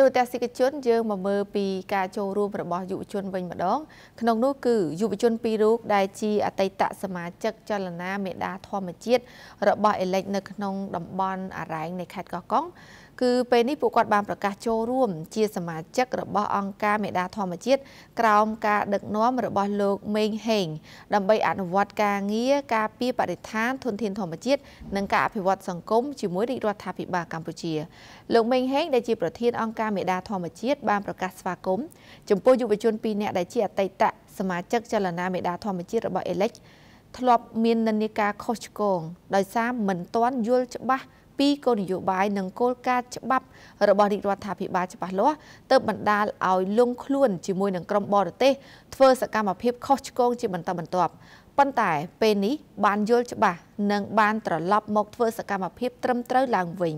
ទូរទស្សនិកជនយើងមកមើលពីការចូលរួមរបស់យុវជនវិញម្ដង ក្នុងនោះគឺយុវជនពីររូបដែលជាអតីតសមាជិកចលនាមេដាធម្មជាតិរបស់អេលិចនៅក្នុងតំបន់អរ៉ែងនៃខេត្តកោះកុងគឺពេលនេះពួកគាត់បានប្រកាសចូលរួម ជាសមាជិករបស់អង្គការមេដាធម្មជាតិក្រោមការដឹកនាំរបស់លោកមេងហេង ដើម្បីអនុវត្តការងារការពារបរិស្ថានធនធានធម្មជាតិនិងការអភិវឌ្ឍសង្គមជាមួយរាជរដ្ឋាភិបាលកម្ពុជាលោកមេងហេងដែលជាប្រធានអង្គការមេដា ធម្មជាតិបានប្រកាសស្វាគមន៍ចំពោះយុវជន2នាក់ដែលជាអតីតសមាជិកចលនាមេដាធម្មជាតិរបស់អេលិចធ្លាប់មាននិន្នាការខុសឆ្គងដោយសារមិនទាន់យល់ច្បាស់ពីគោលនយោបាយនិងគោលការណ៍ច្បាប់របស់រាជរដ្ឋាភិបាលច្បាស់លាស់ទើបបណ្ដាលឲ្យលងខ្លួនជាមួយនឹងក្រុមបរទេសធ្វើសកម្មភាពខុសឆ្គងជាបន្តបន្ទាប់ប៉ុន្តែពេលនេះបានយល់ច្បាស់និងបានត្រឡប់មកធ្វើសកម្មភាពត្រឹមត្រូវឡើងវិញ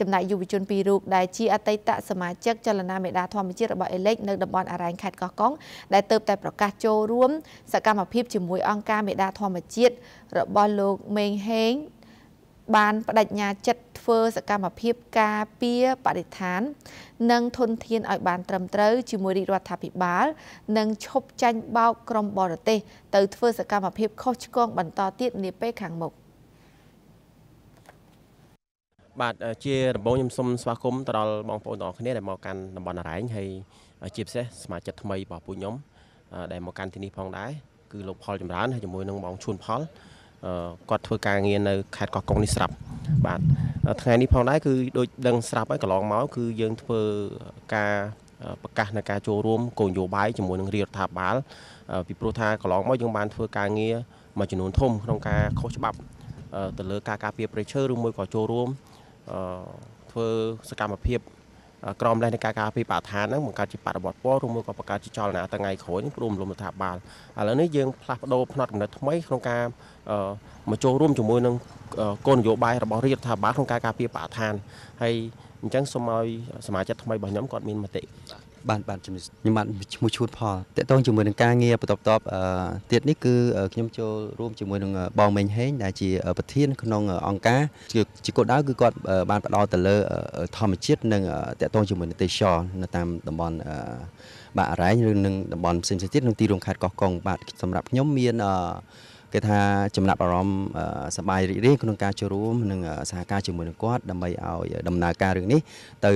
ចំណែកយុវជនពីររូបដែលជាអតីតសមាជិកចលនាមេដាធម្មជាតិរបស់អេលិចនៅតំបន់អរ៉ែងខេត្តកោះកុងដែលទៅតែប្រកាសចូលរួមសកម្មភាពជាមួយអង្គការមេដាធម្មជាតិរបស់លោកមេងហេងបានបដិញ្ញាចិត្តធ្វើសកម្មភាពការពារបរិស្ថាន និងធនធានឲ្យបាន ត្រឹមត្រូវជាមួយរាជរដ្ឋាភិបាល និង ឈប់ចាញ់បោកក្រុមបរទេសទៅធ្វើសកម្មភាពខុសឆ្គងបន្តទៀតនាពេលខាងមុខបាទជាដំបូងខ្ញុំសូមស្វាគមន៍ទៅដល់បងប្អូនទាំងអស់គ្នាដែលមកកាន់តំបន់អរ៉ែងហើយជាពិសេសសមាជិកថ្មីរបស់ពួកខ្ញុំដែលមកកាន់ទីនេះផងដែរគឺលោកផលចម្រើនហើយជាមួយនឹងបងឈួនផលគាត់ធ្វើការងារនៅខេត្តកោះកុងនេះស្រាប់ បាទថ្ងៃនេះផងដែរគឺដូចដឹងស្រាប់ហើយកន្លងមកគឺយើងធ្វើការប្រកាសនៃការចូលរួមគោលនយោបាយជាមួយនឹងរាជរដ្ឋាភិបាលពីព្រោះថាកន្លងមកយើងបានធ្វើការងារមួយចំនួនធំក្នុងការខុសច្បាប់ទៅលើការការពារព្រៃឈើឬមួយក៏ចូលរួមធ្វើសកម្មភាពក្រមលេសនៃការការពារបរិស្ថានហ្នឹងបង្កើតជាបដិវត្តពណ៌ឬមួយក៏បង្កើតជាចលនាទៅថ្ងៃក្រោយនេះព្រមរំលំរដ្ឋាភិបាលឥឡូវនេះយើងផ្លាស់ប្ដូរផ្នត់គំនិតថ្មីក្នុងការមកចូលរួមជាមួយនឹងគោលនយោបាយរបស់រដ្ឋាភិបាលក្នុងការការពារបរិស្ថានហើយអញ្ចឹងសូមឲ្យសមាជិកថ្មីរបស់ខ្ញុំគាត់មានមតិបាទបាទបាទខ្ញុំបាទឈ្មោះឈួតផលតកតងជាមួយនឹងការងារបន្តបន្ទាប់ទៀតនេះគឺខ្ញុំចូលរួមជាមួយនឹងបងមេងហេងដែលជាប្រធាន ក្នុង អង្គការជាគោលដៅគឺគាត់បានផ្ដោតទៅលើ ធម្មជាតិនិងតកតងជាមួយនឹងទេសចរនៅតាមតំបន់បាទអរ៉ែងឬនឹងតំបន់ផ្សេងៗទៀតក្នុងទីរួមខេត្តកោះកុងបាទសម្រាប់ខ្ញុំមានអឺគេថាចំណាប់អារម្មណ៍សប្បាយរីករាយក្នុងការចូលរួមនិងសហការជាមួយនឹងគាត់ដើម្បីឲ្យដំណើរការរឿងនេះ ទៅ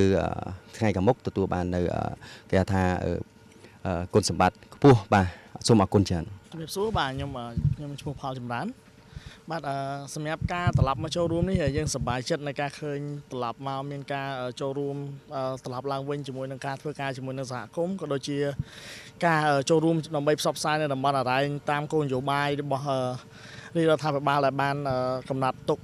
ថ្ងៃខាងមុខទទួលបាននៅគេថាគុណសម្បត្តិខ្ពស់បាទសូមអរគុណច្រើនជំរាបសួរបាទខ្ញុំខ្ញុំឈ្មោះផលចម្រើនបាទសម្រាប់ការត្រឡប់មកចូលរួមនេះយើងសប្បាយចិត្តនៃការឃើញត្រឡប់មកមានការចូលរួមត្រឡប់ឡើងវិញជាមួយនឹងការធ្វើការជាមួយនឹងសហគមន៍ក៏ដូចជា ការចូលរួមដើម្បីផ្សព្វផ្សាយនៅតំបន់អរ៉ែងតាមគោលនយោបាយរបស់រាជរដ្ឋាភិបាលដែលបានកំណត់ទុក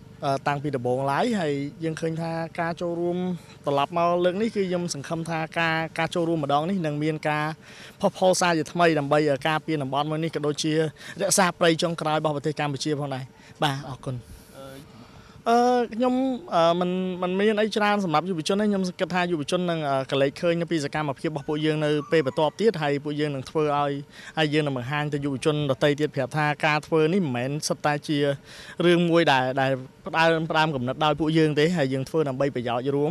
តាំងពីដំបូងឡើយហើយយើងឃើញថាការចូលរួមត្រឡប់មកលើកនេះគឺខ្ញុំសង្ឃឹមថាការការចូលរួមម្ដងនេះនឹងមានការផុសផុលសារជាថ្មីដើម្បីការពារតំបន់មួយនេះក៏ដូចជារក្សាប្រៃចុងក្រោយរបស់ប្រទេសកម្ពុជាផងដែរបាទអរគុណអឺខ្ញុំមិនមិនមានអីច្រើនសម្រាប់យុវជនទេខ្ញុំគិតថាយុវជននឹងកលេចឃើញនៅពីសកម្មភាពរបស់ពួកយើងនៅពេលបន្ទាប់ទៀតហើយពួកយើងនឹងធ្វើឲ្យហើយយើងនឹងបង្ហាញទៅយុវជនដទៃទៀតប្រាប់ថាការធ្វើនេះមិនមែនសុទ្ធតែជារឿងមួយដែលដែលផ្ដើមផ្ដើមកំណត់ដោយពួកយើងទេហើយយើងធ្វើដើម្បីប្រយោជន៍រួម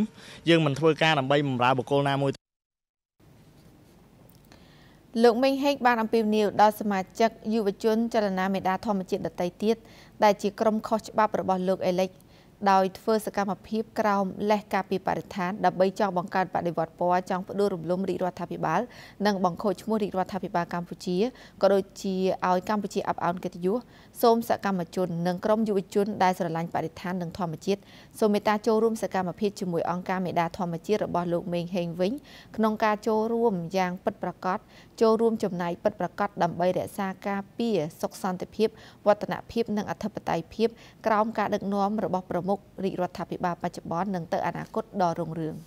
យើងមិនធ្វើការដើម្បីបំរើបុគ្គលណាមួយលោកមេងហេកបានអំពាវនាវដល់សមាជិកយុវជនចលនាមេដាធម្មជាតិដតីទៀតដែលជាក្រុមខុសច្បាប់របស់លោកអេលិចដោយធ្វើសកម្មភាពក្រោមលេសការពីបរិស្ថានដើម្បីចង់បង្កើនបដិវត្តពណ៌ចង់ផ្ដួលរំលំរាជរដ្ឋាភិបាល និងបង្ខូចឈ្មោះរាជរដ្ឋាភិបាលកម្ពុជាក៏ដូចជាឲ្យកម្ពុជាអាប់អោនកិត្តិយសសូមសកម្មជននិងក្រុមយុវជនដែលស្រឡាញ់បរិស្ថាននិងធម្មជាតិសូមមេត្តាចូលរួមសកម្មភាពជាមួយអង្គការមេដាធម្មជាតិរបស់លោកមេងហេងវិញក្នុងការចូលរួមយ៉ាងពិតប្រាកដចូលរួមចំណាយពិតប្រាកដដើម្បីរក្សាការពារសុខសន្តិភាពវឌ្ឍនភាពនិងអធិបតេយ្យភាពក្រោមការដឹកនាំរបស់ប្រមុខមុខរាជរដ្ឋាភិបាលបច្ចុប្បន្ននិងទៅអនាគតដ៏រុងរឿង។